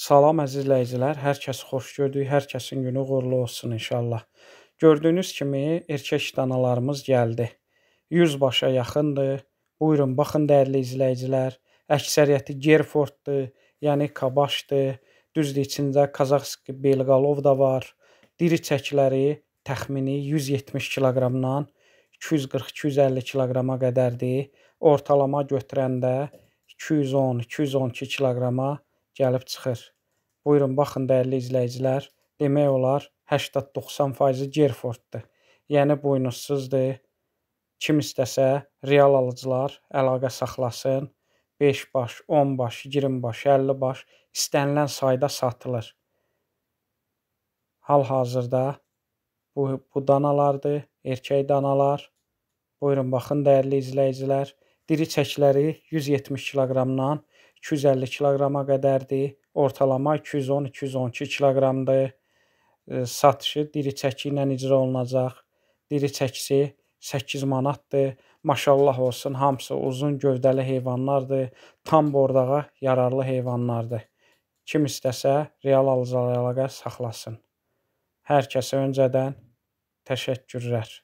Salam əzizləyicilər, hər kəs xoş gördük, hər kəsin günü uğurlu olsun inşallah. Gördüyünüz kimi erkək danalarımız gəldi. 100 başa yaxındır. Buyurun, baxın dəyərli izləyicilər, əksəriyyəti Gerforddur, yəni Kabaşdır. Düzdür, içində Qazaxski Belqalov da var. Diri çəkiləri təxmini 170 kiloqramdan 240-250 kiloqrama qədərdir. Ortalama götürəndə 210-212 kiloqrama qədərdir gəlib çıxır. Buyurun baxın dəyərli izləyicilər, demək olar 80-90% Gerforddur. Yəni boynussuzdur. Kim istəsə real alıcılar əlaqə saxlasın. 5 baş, 10 baş, 20 baş, 50 baş istənilən sayda satılır. Hal-hazırda bu bu danalardır, erkək danalar. Buyurun baxın dəyərli izləyicilər, Diri çəkləri 170 kq-dan 250 kq-a qədərdir. Ortalama 210-212 kq-dır. E, satışı diri çəki ilə icra olunacaq. Diri çəkisi 8 manatdır. Maşallah olsun, hamısı uzun gövdəli heyvanlardır. Tam bordağa yararlı heyvanlardır. Kim istəsə real alıcılarla əlaqə saxlasın. Hər kəsə öncədən təşəkkürlər.